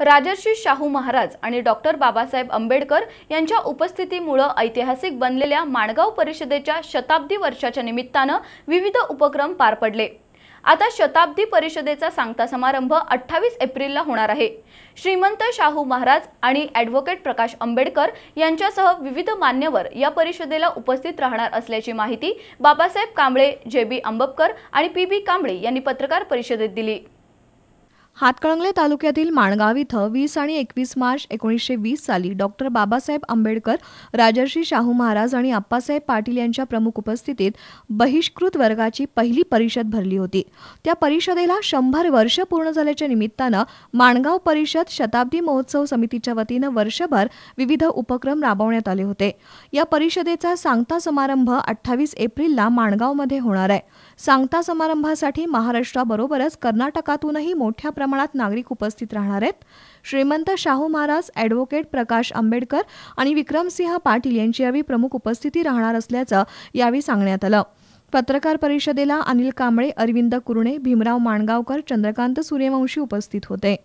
राजर्षी शाहू महाराज आणि डॉक्टर बाबासाहेब आंबेडकर यांच्या उपस्थितीमुळं ऐतिहासिक बनलेल्या माणगाव परिषदेच्या शताब्दी वर्षाच्या निमित्तानं विविध उपक्रम पार पडले आता शताब्दी परिषदेचा सांगता समारंभ अठ्ठावीस एप्रिलला होणार आहे श्रीमंत शाहू महाराज आणि ॲडव्होकेट प्रकाश आंबेडकर यांच्यासह विविध मान्यवर या परिषदेला उपस्थित राहणार असल्याची माहिती बाबासाहेब कांबळे जे बी आंबपकर आणि पी बी कांबळे यांनी पत्रकार परिषदेत दिली हातकळंगले तालुक्यातील माणगाव इथं वीस आणि एकवीस मार्च एकोणीसशे वीस साली डॉक्टर बाबासाहेब आंबेडकर राजर्षी शाहू महाराज आणि आप्पासाहेब पाटील यांच्या प्रमुख उपस्थितीत बहिष्कृत वर्गाची पहिली परिषद भरली होती त्या परिषदेला शंभर वर्ष पूर्ण झाल्याच्या निमित्तानं माणगाव परिषद शताब्दी महोत्सव समितीच्या वतीनं वर्षभर विविध उपक्रम राबवण्यात आले होते या परिषदेचा सांगता समारंभ अठ्ठावीस एप्रिलला माणगावमध्ये होणार आहे सांगता समारंभासाठी महाराष्ट्राबरोबरच कर्नाटकातूनही मोठ्या प्रमाणात नागरिक उपस्थित राहणार आहेत श्रीमंत शाहू महाराज ॲडव्होकेट प्रकाश आंबेडकर आणि विक्रमसिंह पाटील यांची यावेळी प्रमुख उपस्थिती राहणार असल्याचं यावेळी सांगण्यात आलं पत्रकार परिषदेला अनिल कांबळे अरविंद कुरणे भीमराव माणगावकर चंद्रकांत सूर्यवंशी उपस्थित होते